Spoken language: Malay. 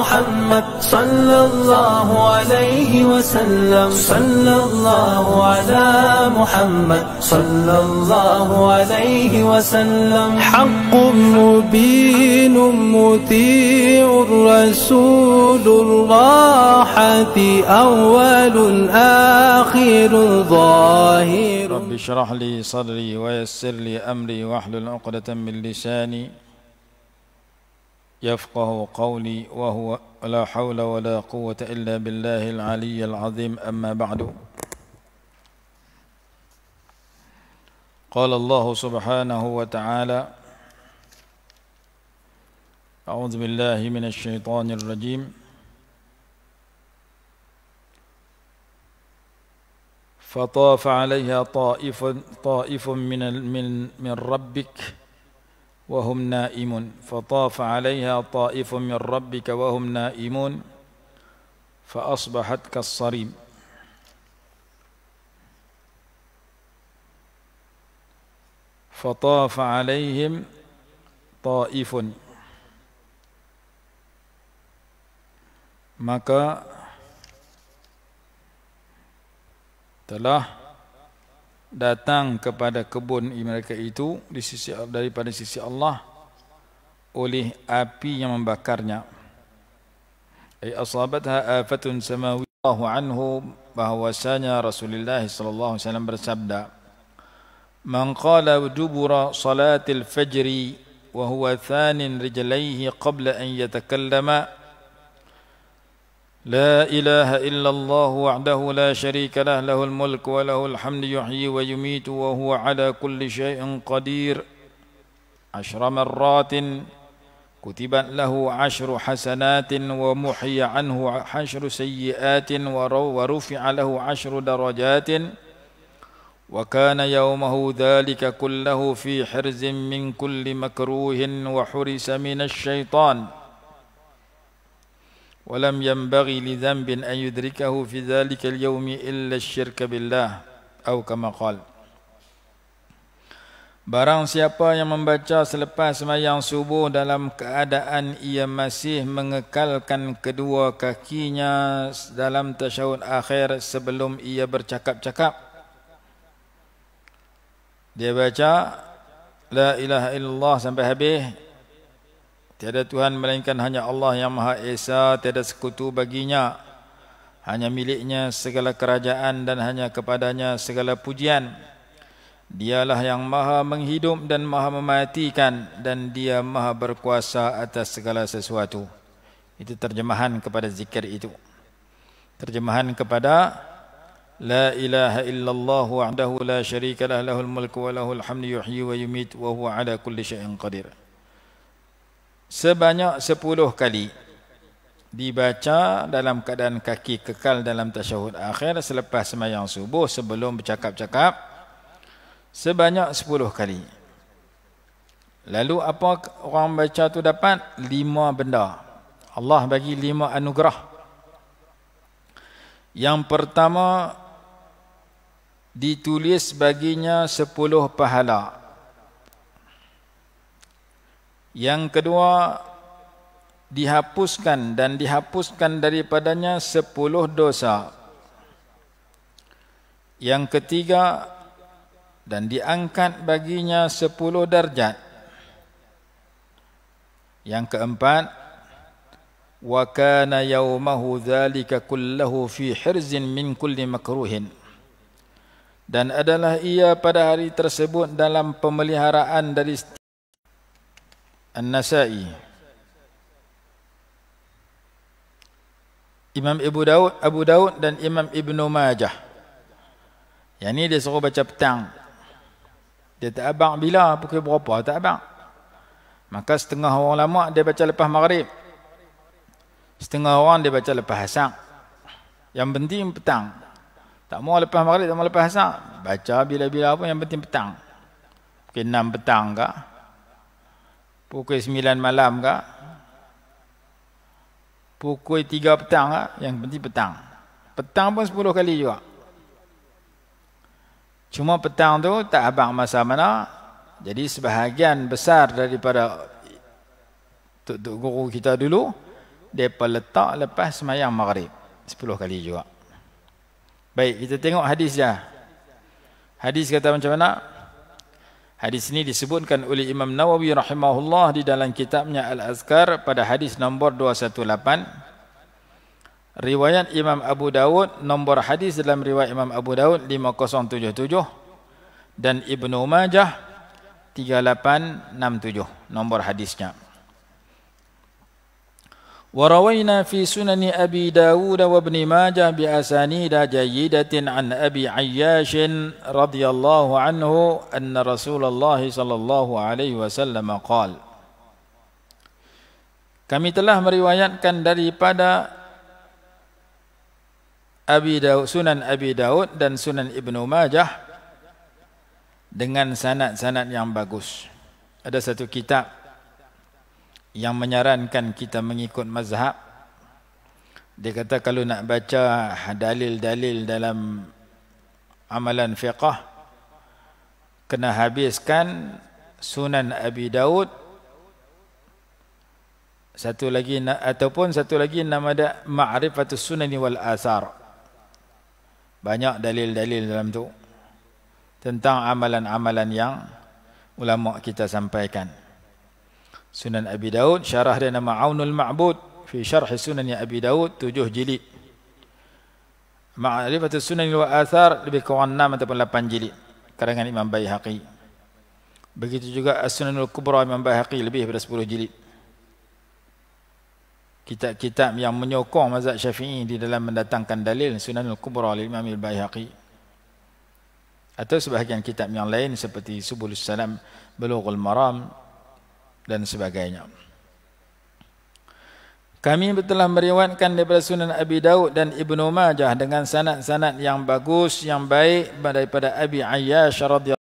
محمد صلى الله عليه وسلم صلى الله على محمد صلى الله عليه وسلم حق مبين مطيع الرسول الراحة أول آخر ظاهر رب اشرح لي صدري ويسر لي أمري واحلل عقدة من لساني يفقه قولي وهو لا حول ولا قوة إلا بالله العلي العظيم أما بعد قال الله سبحانه وتعالى أعوذ بالله من الشيطان الرجيم فطاف عليها طائف طائف من من من ربك وهم نائمون فطاف عليها طائف من ربك وهم نائمون فأصبحت كالصريم فطاف عليهم طائف maka telah datang kepada kebun mereka itu di sisi daripada sisi Allah oleh api yang membakarnya ai asabatha afatun samawiyahu anhu bahwasanya Rasulullah sallallahu alaihi wasallam bersabda man qala dubura salatil fajri wa huwa thanin rijlaihi qabla an yatakallama لا إله إلا الله وحده لا شريك له له الملك وله الحمد يحيي ويميت وهو على كل شيء قدير عشر مرات كتبت له عشر حسنات ومحي عنه عشر سيئات ورفع له عشر درجات وكان يومه ذلك كله في حرز من كل مكروه وحرس من الشيطان ولم ينبغي لذنب أن يدركه في ذلك اليوم إلا الشرك بالله أو كما قال Barang siapa yang membaca selepas semayang subuh dalam keadaan ia masih mengekalkan kedua kakinya dalam tasyahud akhir sebelum ia bercakap-cakap. Dia baca, La ilaha illallah sampai habis. Tiada Tuhan melainkan hanya Allah yang Maha Esa, tiada sekutu baginya. Hanya miliknya segala kerajaan dan hanya kepadanya segala pujian. Dialah yang maha menghidup dan maha mematikan dan dia maha berkuasa atas segala sesuatu. Itu terjemahan kepada zikir itu. Terjemahan kepada La ilaha illallah wa'adahu la syarika lah lahul mulku wa lahul hamni yuhyi wa yumit wa huwa ala kulli syai'in qadirah sebanyak sepuluh kali dibaca dalam keadaan kaki kekal dalam tasyahud akhir selepas semayang subuh sebelum bercakap-cakap sebanyak sepuluh kali lalu apa orang baca tu dapat lima benda Allah bagi lima anugerah yang pertama ditulis baginya sepuluh pahala yang kedua dihapuskan dan dihapuskan daripadanya sepuluh dosa. Yang ketiga dan diangkat baginya sepuluh darjat. Yang keempat wa kana yawmahu dhalika kullahu fi hirzin min kulli makruhin dan adalah ia pada hari tersebut dalam pemeliharaan dari setiap An-Nasa'i Imam Abu Daud, Abu Daud dan Imam Ibn Majah. Yang ni dia suruh baca petang. Dia tak abang bila, pukul berapa tak abang. Maka setengah orang lama dia baca lepas maghrib. Setengah orang dia baca lepas asar. Yang penting petang. Tak mau lepas maghrib, tak mau lepas asar. Baca bila-bila pun yang penting petang. Mungkin enam petang kah? pukul 9 malam ke pukul 3 petang ke yang penting petang petang pun 10 kali juga cuma petang tu tak abang masa mana jadi sebahagian besar daripada tuk-tuk guru kita dulu depa letak lepas semayang maghrib 10 kali juga baik kita tengok hadis dia hadis kata macam mana Hadis ini disebutkan oleh Imam Nawawi rahimahullah di dalam kitabnya Al-Azkar pada hadis nombor 218. Riwayat Imam Abu Dawud, nombor hadis dalam riwayat Imam Abu Dawud 5077 dan Ibnu Majah 3867 nombor hadisnya. وروينا في سنن أبي داود وابن ماجة بأسانيد جيدة عن أبي عياش رضي الله عنه أن رسول الله صلى الله عليه وسلم قال Kami telah meriwayatkan daripada Abi Daud, Sunan Abi Daud dan Sunan Ibn Majah dengan sanad-sanad yang bagus. Ada satu kitab yang menyarankan kita mengikut mazhab dia kata kalau nak baca dalil-dalil dalam amalan fiqah kena habiskan sunan Abi Daud satu lagi ataupun satu lagi nama dia ma'rifatus sunani wal asar banyak dalil-dalil dalam tu tentang amalan-amalan yang ulama kita sampaikan Sunan Abi Daud syarah dia nama Aunul Ma'bud fi syarh Sunan Abi Daud tujuh jilid. Ma'rifatus Sunan wa Athar lebih kurang enam ataupun lapan jilid karangan Imam Baihaqi. Begitu juga As-Sunanul Kubra Imam Baihaqi lebih daripada sepuluh jilid. Kitab-kitab yang menyokong mazhab Syafi'i di dalam mendatangkan dalil Sunanul Kubra oleh Imam Al-Baihaqi atau sebahagian kitab yang lain seperti Subulus Salam, Bulughul Maram, dan sebagainya. Kami telah meriwayatkan daripada Sunan Abi Daud dan Ibnu Majah dengan sanad-sanad yang bagus yang baik daripada Abi Ayyash radhiyallahu